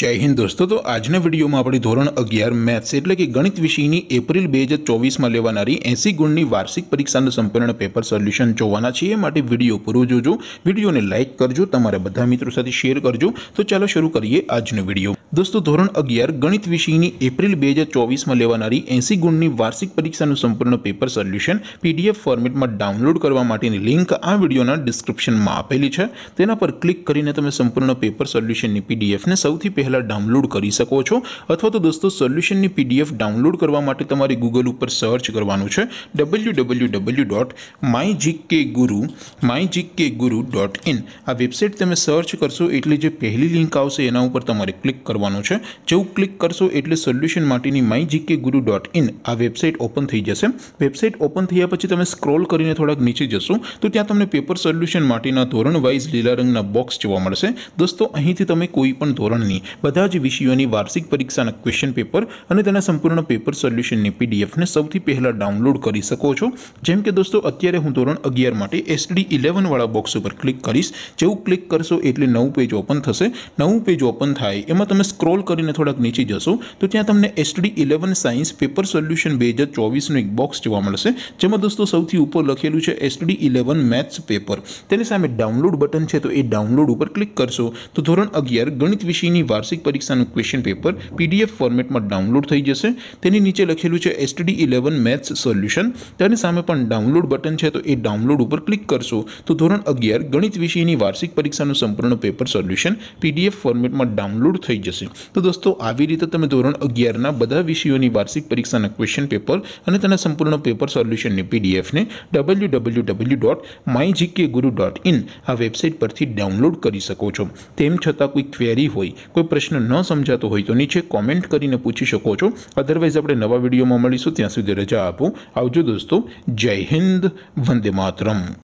જય હિન્દ દોસ્તો તો આજના વિડીયોમાં આપણે ધોરણ અગિયાર મેથ્સ એટલે કે ગણિત વિષયની એપ્રિલ બે હજાર ચોવીસમાં લેવાનારી એંસી ગુણની વાર્ષિક પરીક્ષાના સંપૂર્ણ પેપર સોલ્યુશન જોવાના છીએ માટે વિડીયો પૂરો જોજો વિડીયોને લાઇક કરજો તમારા બધા મિત્રો સાથે શેર કરજો તો ચાલો શરૂ કરીએ આજનો વિડીયો દોસ્તો ધોરણ 11 ગણિત વિષયની એપ્રિલ 2024 માં લેવાનાર 80 ગુણની વાર્ષિક પરીક્ષાનું સંપૂર્ણ પેપર સોલ્યુશન PDF ફોર્મેટમાં ડાઉનલોડ કરવા માટેની લિંક આ વિડિયોના ડિસ્ક્રિપ્શનમાં આપેલી છે તેના પર ક્લિક કરીને તમે સંપૂર્ણ પેપર સોલ્યુશનની PDF ને સૌથી પહેલા ડાઉનલોડ કરી શકો છો અથવા તો દોસ્તો સોલ્યુશનની PDF ડાઉનલોડ કરવા માટે તમારે Google ઉપર સર્ચ કરવાનું છે www.mygkguru.mygkguru.in આ વેબસાઈટ તમે સર્ચ કરશો એટલે જે પહેલી લિંક આવશે તેના ઉપર તમારે ક્લિક બનું છે જેઉ ક્લિક કરશું એટલે સોલ્યુશન માટીની mygkguru.in આ વેબસાઈટ ઓપન થઈ જશે વેબસાઈટ ઓપન થઈયા પછી તમે સ્ક્રોલ કરીને થોડા નીચે જશો તો ત્યાં તમને પેપર સોલ્યુશન માટેના ધોરણ વાઇઝ લેલરંગના બોક્સ જોવા મળશે દોસ્તો અહીંથી તમે કોઈ પણ ધોરણની બધા જ વિષયોની વાર્ષિક પરીક્ષાના ક્વેશ્ચન પેપર અને તેના સંપૂર્ણનો પેપર સોલ્યુશનની પીડીએફ ને સૌથી પહેલા ડાઉનલોડ કરી શકો છો જેમ કે દોસ્તો અત્યારે હું ધોરણ 11 માટે STD 11 વાળા બોક્સ ઉપર ક્લિક કરીશ જેઉ ક્લિક કરશો એટલે નવું પેજ ઓપન થશે નવું પેજ ઓપન થાય એમાં તમે स्क्रॉल કરીને થોડક નીચે જસુ તો ત્યાં તમને STD 11 સાયન્સ પેપર સોલ્યુશન 2024 નો એક બોક્સ જોવા મળશે જેમાં દોસ્તો સૌથી ઉપર લખેલું છે STD 11 મેથ્સ પેપર તેની સામે ડાઉનલોડ બટન છે તો એ ડાઉનલોડ ઉપર ક્લિક કરશો તો ધોરણ 11 ગણિત વિષયની વાર્ષિક પરીક્ષાનું ક્વેશ્ચન પેપર PDF ફોર્મેટમાં ડાઉનલોડ થઈ જશે તેની નીચે લખેલું છે STD 11 મેથ્સ સોલ્યુશન તેની સામે પણ ડાઉનલોડ બટન છે તો એ ડાઉનલોડ ઉપર ક્લિક કરશો તો ધોરણ 11 ગણિત વિષયની વાર્ષિક પરીક્ષાનું સંપૂર્ણ પેપર સોલ્યુશન PDF ફોર્મેટમાં ડાઉનલોડ થઈ જશે તો દોસ્તો આવી રીતે તમે ધોરણ 11 ના બધા વિષયોની વાર્ષિક પરીક્ષાના ક્વેશ્ચન પેપર અને તેના સંપૂર્ણનો પેપર સોલ્યુશનની પીડીએફ ને www.mygkguru.in આ વેબસાઈટ પરથી ડાઉનલોડ કરી શકો છો તેમ છતાં કોઈ ક્વેરી હોય કોઈ પ્રશ્ન ન સમજાતો હોય તો નીચે કમેન્ટ કરીને પૂછી શકો છો અધરવાઇઝ આપણે નવા વિડિયોમાં મળીશું ત્યાં સુધી રજા આપું આવજો દોસ્તો જય હિન્દ વંદે માતરમ